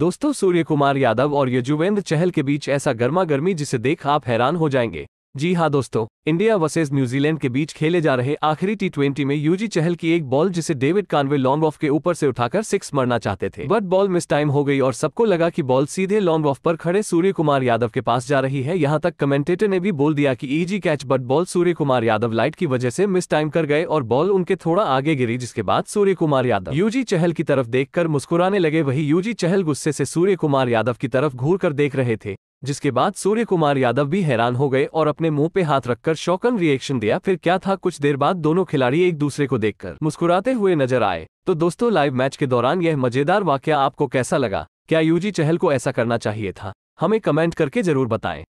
दोस्तों सूर्य कुमार यादव और यजुवेंद्र चहल के बीच ऐसा गर्मा गर्मी जिसे देख आप हैरान हो जाएंगे जी हाँ दोस्तों इंडिया वर्सेज न्यूजीलैंड के बीच खेले जा रहे आखिरी टी में यूजी चहल की एक बॉल जिसे डेविड कानवे लॉन्ग ऑफ के ऊपर से उठाकर सिक्स मरना चाहते थे बट बॉल मिस टाइम हो गई और सबको लगा कि बॉल सीधे लॉन्ग ऑफ पर खड़े सूर्य कुमार यादव के पास जा रही है यहां तक कमेंटेटर ने भी बोल दिया कि easy catch but ball Surya Kumar Yadav light की वजह से मिस टाइम कर गए और बॉल उनके थोड़ा आगे गिरी जिसके बाद सूर्य कुमार यादव यूजी चहल की तरफ देखकर मुस्कुराने लगे वही यूजी चहल गुस्से से सूर्य कुमार यादव की तरफ घूर कर देख रहे थे जिसके बाद सूर्य कुमार यादव भी हैरान हो गए और अपने मुंह पे हाथ रखकर शौकन रिएक्शन दिया फिर क्या था कुछ देर बाद दोनों खिलाड़ी एक दूसरे को देखकर मुस्कुराते हुए नजर आए तो दोस्तों लाइव मैच के दौरान यह मजेदार वाक्य आपको कैसा लगा क्या यूजी चहल को ऐसा करना चाहिए था हमें कमेंट करके जरूर बताएं